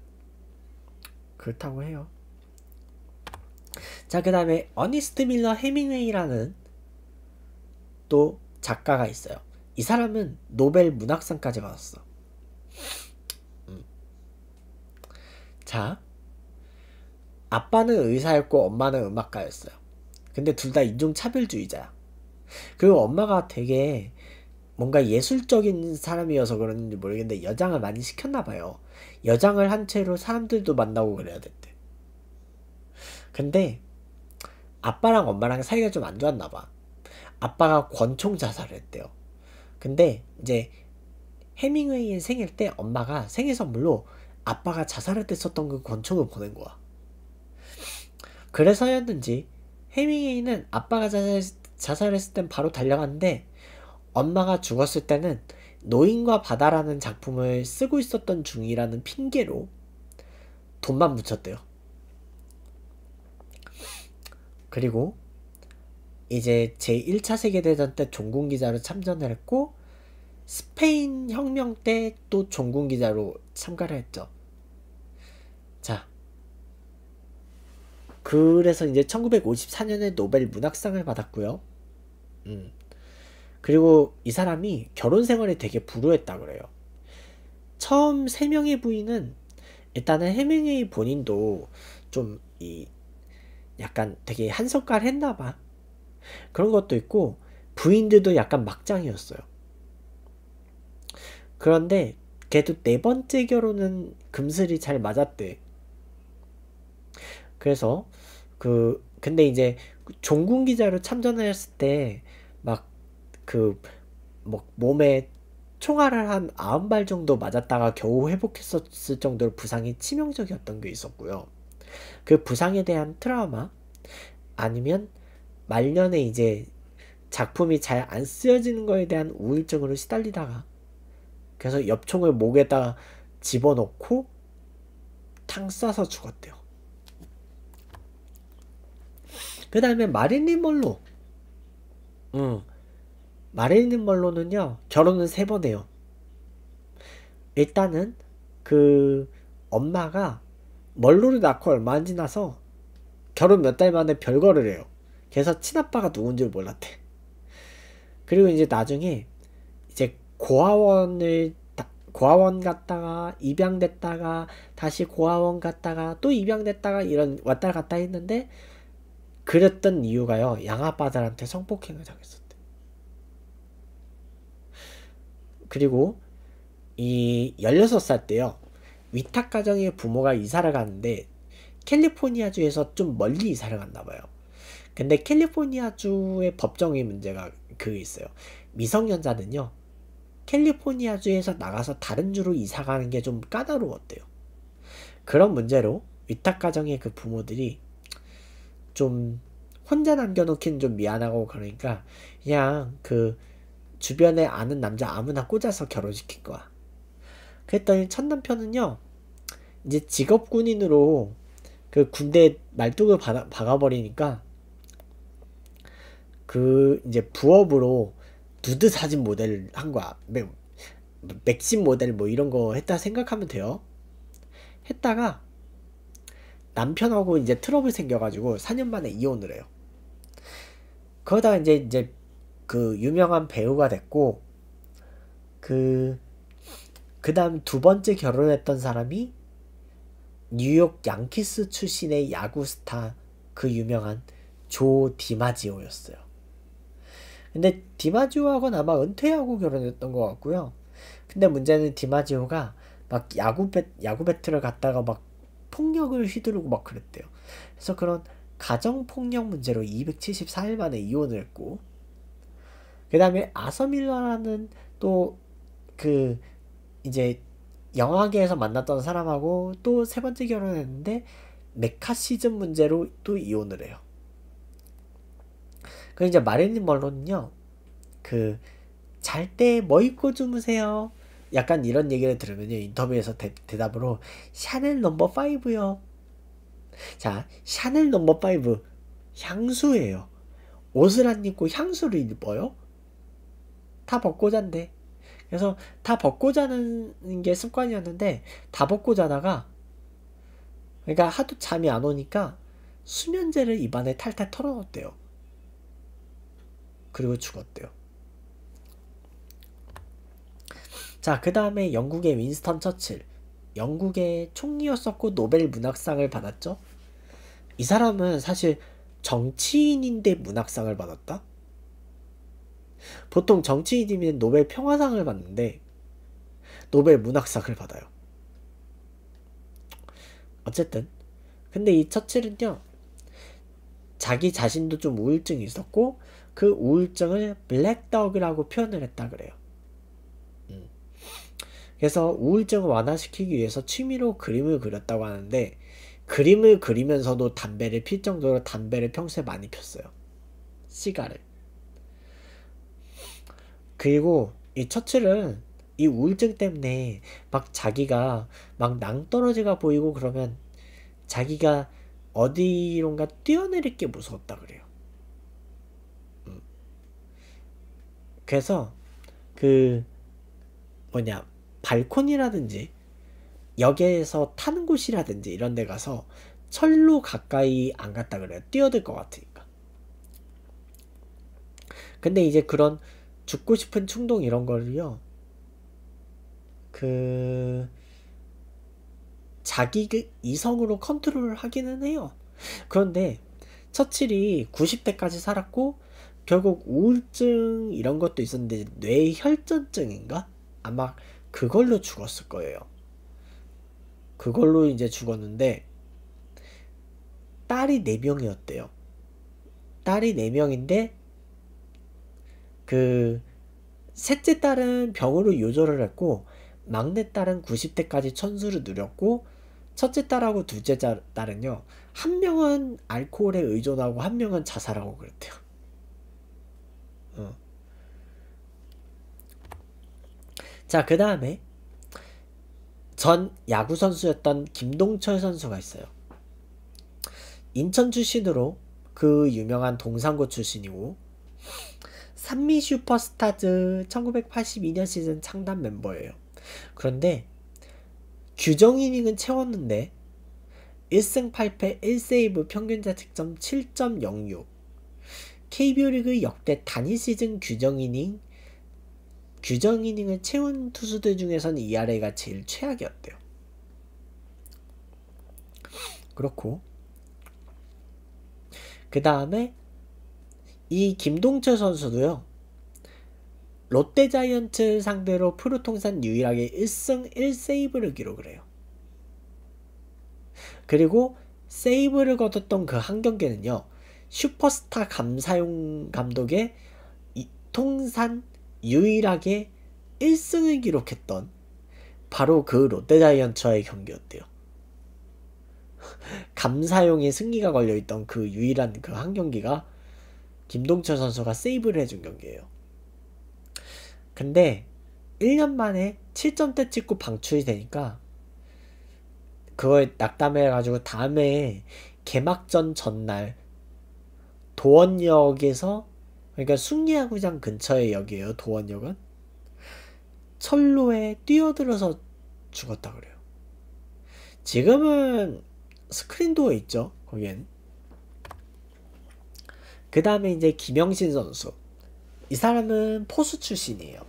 그렇다고 해요. 자, 그 다음에 어니스트 밀러 헤밍웨이라는 또 작가가 있어요. 이 사람은 노벨 문학상까지 받았어. 음. 자, 아빠는 의사였고 엄마는 음악가였어요. 근데 둘 다 인종차별주의자야. 그리고 엄마가 되게 뭔가 예술적인 사람이어서 그런지 모르겠는데 여장을 많이 시켰나 봐요. 여장을 한 채로 사람들도 만나고 그래야 됐대. 근데 아빠랑 엄마랑 사이가 좀 안 좋았나 봐. 아빠가 권총 자살을 했대요. 근데 이제 해밍웨이의 생일 때 엄마가 생일 선물로 아빠가 자살할 때 썼던 그 권총을 보낸 거야. 그래서였는지 해밍웨이는 아빠가 자살, 자살했을 땐 바로 달려갔는데 엄마가 죽었을 때는 노인과 바다라는 작품을 쓰고 있었던 중이라는 핑계로 돈만 묻혔대요. 그리고 이제 제1차 세계대전 때 종군기자로 참전을 했고 스페인 혁명 때 또 종군기자로 참가를 했죠. 자. 그래서 이제 1954년에 노벨 문학상을 받았고요. 음. 그리고 이 사람이 결혼 생활이 되게 불우했다 그래요. 처음 세 명의 부인은 일단은 헤밍웨이 본인도 좀 이 약간 되게 한석갈 했나봐. 그런 것도 있고 부인들도 약간 막장이었어요. 그런데 걔도 네 번째 결혼은 금슬이 잘 맞았대. 그래서 그 근데 이제 종군 기자로 참전했을 때 막그뭐 몸에 총알을 한 아흔 발 정도 맞았다가 겨우 회복했었을 정도로 부상이 치명적이었던 게 있었고요. 그 부상에 대한 트라우마 아니면 말년에 이제 작품이 잘 안 쓰여지는 거에 대한 우울증으로 시달리다가 그래서 엽총을 목에다 집어넣고 탕 쏴서 죽었대요. 그 다음에 마릴린 멀로 응. 마릴린 멀로는요 결혼은 세 번 해요. 일단은 그 엄마가 멀로를 낳고 얼마 안 지나서 결혼 몇 달 만에 별거를 해요. 그래서 친아빠가 누군지를 몰랐대. 그리고 이제 나중에 이제 고아원을 고아원 갔다가 입양됐다가 다시 고아원 갔다가 또 입양됐다가 이런 왔다 갔다 했는데 그랬던 이유가요. 양아빠들한테 성폭행을 당했었대. 그리고 이 16살 때요. 위탁 가정의 부모가 이사를 가는데 캘리포니아주에서 좀 멀리 이사를 갔나 봐요. 근데 캘리포니아주의 법정의 문제가 그 있어요. 미성년자는요. 캘리포니아주에서 나가서 다른 주로 이사 가는 게 좀 까다로웠대요. 그런 문제로 위탁 가정의 그 부모들이 좀 혼자 남겨놓긴 좀 미안하고 그러니까 그냥 그 주변에 아는 남자 아무나 꽂아서 결혼시킬 거야. 그랬더니 첫 남편은요. 이제 직업 군인으로 그 군대 말뚝을 박아, 박아버리니까 그 이제 부업으로 누드 사진 모델 한 거야. 맥, 맥심 모델 뭐 이런 거 했다 생각하면 돼요. 했다가 남편하고 이제 트러블 생겨가지고 4년 만에 이혼을 해요. 그러다가 이제 이제 그 유명한 배우가 됐고 그 그다음 두 번째 결혼했던 사람이 뉴욕 양키스 출신의 야구 스타 그 유명한 조 디마지오였어요. 근데 디마지오하고 아마 은퇴하고 결혼했던 것 같고요. 근데 문제는 디마지오가 막 야구 배 야구 배틀을 갔다가 막 폭력을 휘두르고 막 그랬대요. 그래서 그런 가정 폭력 문제로 274일 만에 이혼을 했고 그다음에 아서밀러라는 또 그 이제 영화계에서 만났던 사람하고 또 세 번째 결혼했는데 메카 시즌 문제로 또 이혼을 해요. 그 이제 마릴린 멀로는요그 잘 때 뭐 입고 주무세요? 약간 이런 얘기를 들으면요. 인터뷰에서 대, 답으로 샤넬 넘버 5요. 자, 샤넬 넘버 5 향수예요. 옷을 안 입고 향수를 입어요? 다 벗고 잔대. 그래서 다 벗고 자는 게 습관이었는데 다 벗고 자다가 그러니까 하도 잠이 안 오니까 수면제를 입안에 탈탈 털어놓대요. 그리고 죽었대요. 자, 그 다음에 영국의 윈스턴 처칠. 영국의 총리였었고 노벨 문학상을 받았죠. 이 사람은 사실 정치인인데 문학상을 받았다? 보통 정치인이면 노벨 평화상을 받는데 노벨 문학상을 받아요. 어쨌든 근데 이 처칠은요 자기 자신도 좀 우울증이 있었고 그 우울증을 블랙덕이라고 표현을 했다 그래요. 음. 그래서 우울증을 완화시키기 위해서 취미로 그림을 그렸다고 하는데 그림을 그리면서도 담배를 필 정도로 담배를 평소에 많이 폈어요. 시가를. 그리고 이 처칠은 이 우울증 때문에 막 자기가 막 낭떠러지가 보이고 그러면 자기가 어디론가 뛰어내릴 게 무서웠다 그래요. 음. 그래서 그 뭐냐 발코니라든지 역에서 타는 곳이라든지 이런 데 가서 철로 가까이 안 갔다 그래요. 뛰어들 것 같으니까. 근데 이제 그런 죽고 싶은 충동 이런 거를요. 그 자기 이성으로 컨트롤 하기는 해요. 그런데 처칠이 90대까지 살았고 결국 우울증 이런 것도 있었는데 뇌 혈전증인가? 아마 그걸로 죽었을 거예요. 그걸로 이제 죽었는데 딸이 4명이었대요. 딸이 4명인데 그 셋째 딸은 병으로 요절을 했고 막내 딸은 90대까지 천수를 누렸고 첫째 딸하고 둘째 딸은요, 한 명은 알코올에 의존하고 한 명은 자살하고 그랬대요. 어. 자, 그 다음에 전 야구 선수였던 김동철 선수가 있어요. 인천 출신으로 그 유명한 동산고 출신이고 산미 슈퍼스타즈 1982년 시즌 창단 멤버예요. 그런데 규정 이닝은 채웠는데 1승 8패 1세이브 평균자 득점 7.06 KBO 리그 역대 단위 시즌 규정 이닝 규정 이닝을 채운 투수들 중에선 이아래가 제일 최악이었대요. 그렇고 그 다음에 이 김동철 선수도요. 롯데자이언츠 상대로 프로 통산 유일하게 1승 1세이브를 기록을 해요. 그리고 세이브를 거뒀던 그 한 경기는요. 슈퍼스타 감사용 감독의 통산 유일하게 1승을 기록했던 바로 그 롯데자이언츠와의 경기였대요. 감사용의 승리가 걸려있던 그 유일한 그 한 경기가 김동철 선수가 세이브를 해준 경기예요. 근데 1년 만에 7점대 찍고 방출이 되니까 그걸 낙담해가지고 다음에 개막전 전날 도원역에서 그러니까 숭리야구장 근처의 역이에요 도원역은 철로에 뛰어들어서 죽었다 그래요 지금은 스크린도어 있죠 거기엔 그 다음에 이제 김영신 선수 이 사람은 포수 출신이에요.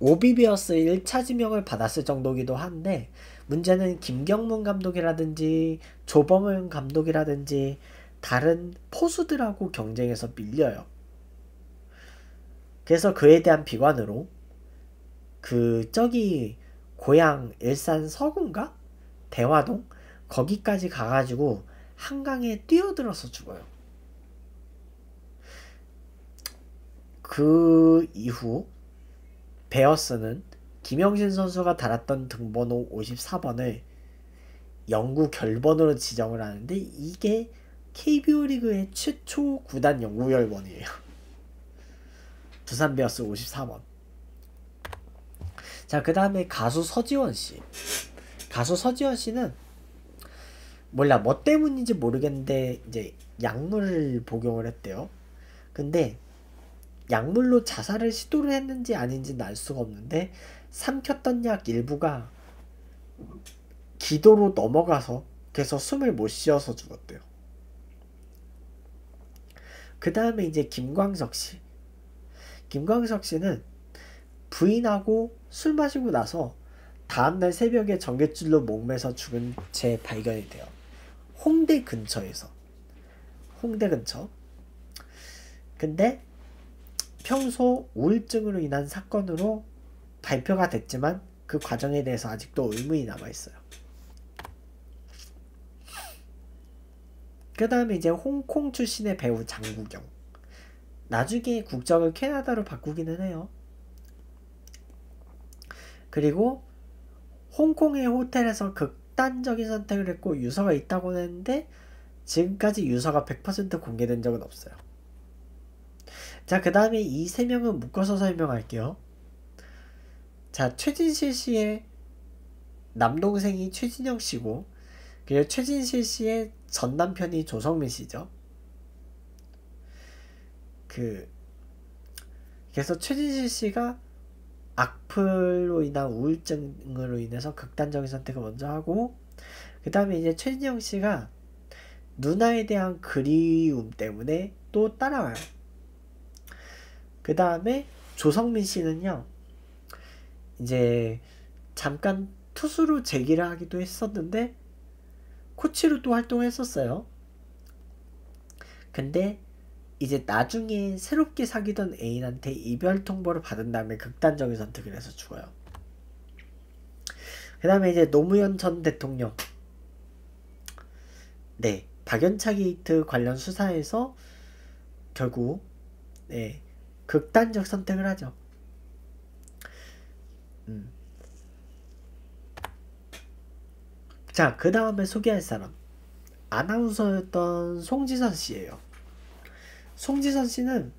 오비비어스 1차 지명을 받았을 정도기도 한데 문제는 김경문 감독이라든지 조범은 감독이라든지 다른 포수들하고 경쟁해서 밀려요. 그래서 그에 대한 비관으로 그 저기 고향 일산 서구인가? 대화동? 거기까지 가가지고 한강에 뛰어들어서 죽어요. 그 이후 베어스는 김영신 선수가 달았던 등번호 54번을 영구 결번으로 지정을 하는데 이게 KBO 리그의 최초 구단 영구 결번이에요. 부산 베어스 54번. 자, 그 다음에 가수 서지원 씨. 가수 서지원 씨는 몰라, 뭐 때문인지 모르겠는데 이제 약물을 복용을 했대요. 근데 약물로 자살을 시도를 했는지 아닌지는 알 수가 없는데 삼켰던 약 일부가 기도로 넘어가서 그래서 숨을 못 쉬어서 죽었대요. 그 다음에 이제 김광석 씨. 김광석 씨는 부인하고 술 마시고 나서 다음날 새벽에 전기줄로 목매서 죽은 채 발견이 돼요. 홍대 근처에서. 홍대 근처. 근데 평소 우울증으로 인한 사건으로 발표가 됐지만 그 과정에 대해서 아직도 의문이 남아 있어요. 그 다음에 이제 홍콩 출신의 배우 장국영. 나중에 국적을 캐나다로 바꾸기는 해요. 그리고 홍콩의 호텔에서 극단적인 선택을 했고 유서가 있다고 했는데 지금까지 유서가 100% 공개된 적은 없어요. 자, 그 다음에 이 세 명은 묶어서 설명할게요. 자, 최진실 씨의 남동생이 최진영 씨고, 그리고 최진실 씨의 전 남편이 조성민 씨죠. 그, 그래서 최진실 씨가 악플로 인한 우울증으로 인해서 극단적인 선택을 먼저 하고, 그 다음에 이제 최진영 씨가 누나에 대한 그리움 때문에 또 따라와요. 그 다음에 조성민 씨는요, 이제 잠깐 투수로 재기를 하기도 했었는데, 코치로 또 활동했었어요. 근데 이제 나중에 새롭게 사귀던 애인한테 이별 통보를 받은 다음에 극단적인 선택을 해서 죽어요. 그 다음에 이제 노무현 전 대통령. 네. 박연차 게이트 관련 수사에서 결국, 네. 극단적 선택을 하죠. 음. 자, 그 다음에 소개할 사람. 아나운서였던 송지선 씨예요. 송지선 씨는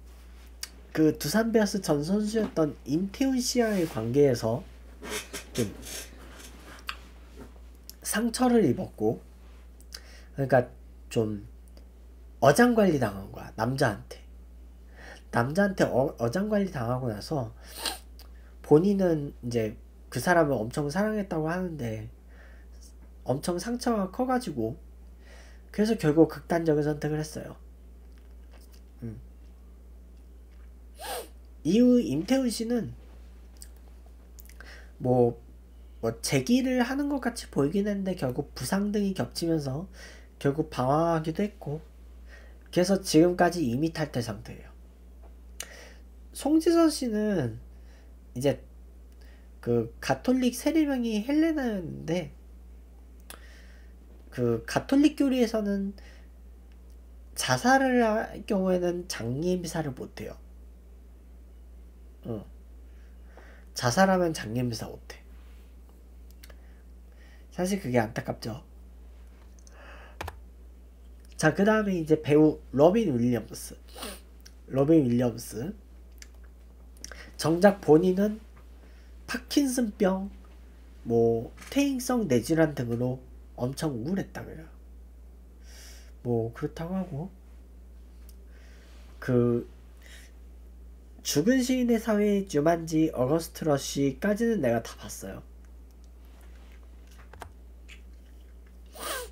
그 두산 베어스 전 선수였던 임태훈 씨와의 관계에서 좀 상처를 입었고 그러니까 좀 어장관리 당한 거야 남자한테 남자한테 어, 어장관리 당하고 나서 본인은 이제 그 사람을 엄청 사랑했다고 하는데 엄청 상처가 커가지고 그래서 결국 극단적인 선택을 했어요. 음. 이후 임태훈 씨는 뭐, 뭐 재기를 하는 것 같이 보이긴 했는데 결국 부상 등이 겹치면서 결국 방황하기도 했고 그래서 지금까지 이미 탈퇴 상태예요. 송지선 씨는 이제 그 가톨릭 세례명이 헬레나였는데 그 가톨릭 교리에서는 자살을 할 경우에는 장례미사를 못해요. 어. 자살하면 장례미사 못해. 사실 그게 안타깝죠. 자, 그 다음에 이제 배우 러빈 윌리엄스. 러빈 윌리엄스. 정작 본인은 파킨슨병, 뭐 퇴행성 뇌질환 등으로 엄청 우울했다고요. 뭐 그렇다고 하고 그 죽은 시인의 사회 주만지 어거스트 러쉬까지는 내가 다 봤어요.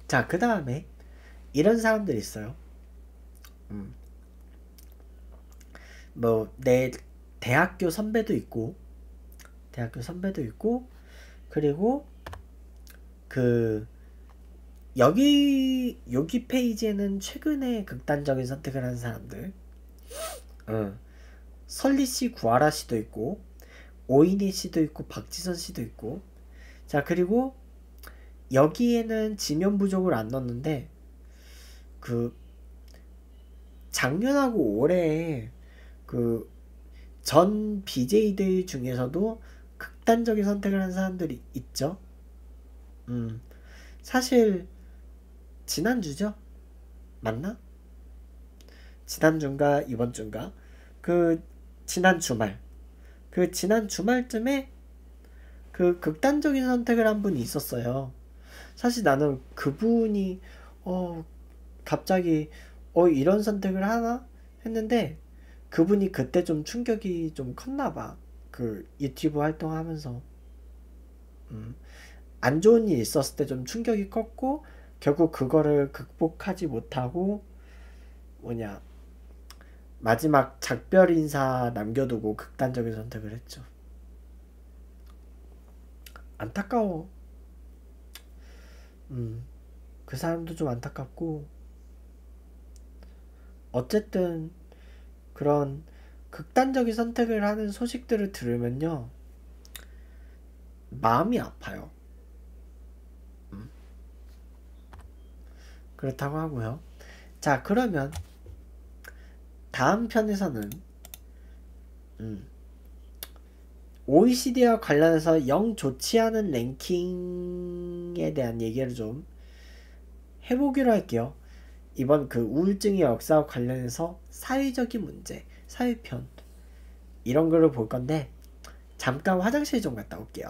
자, 그 다음에 이런 사람들 있어요. 음. 뭐내 대학교 선배도 있고 대학교 선배도 있고 그리고 그 여기 여기 페이지에는 최근에 극단적인 선택을 한 사람들 어. 설리 씨, 구하라 씨도 있고 오인희 씨도 있고 박지선 씨도 있고 자 그리고 여기에는 지면 부족을 안 넣었는데 그 작년하고 올해 그전 BJ들 중에서도 극단적인 선택을 한 사람들이 있죠. 음, 사실 지난주죠? 맞나? 지난주인가 이번주인가? 그 지난 주말 그 지난 주말쯤에 그 극단적인 선택을 한 분이 있었어요. 사실 나는 그분이 어 갑자기 어 이런 선택을 하나 했는데 그분이 그때 좀 충격이 좀 컸나 봐. 그 유튜브 활동하면서. 음. 안 좋은 일 있었을 때 좀 충격이 컸고 결국 그거를 극복하지 못하고 뭐냐 마지막 작별 인사 남겨두고 극단적인 선택을 했죠. 안타까워. 음, 그 사람도 좀 안타깝고 어쨌든 그런 극단적인 선택을 하는 소식들을 들으면요. 마음이 아파요. 음. 그렇다고 하고요. 자, 그러면 다음 편에서는 음. OECD와 관련해서 영 좋지 않은 랭킹에 대한 얘기를 좀 해보기로 할게요. 이번 그 우울증의 역사와 관련해서 사회적인 문제, 사회편 이런 거를 볼 건데 잠깐 화장실 좀 갔다 올게요.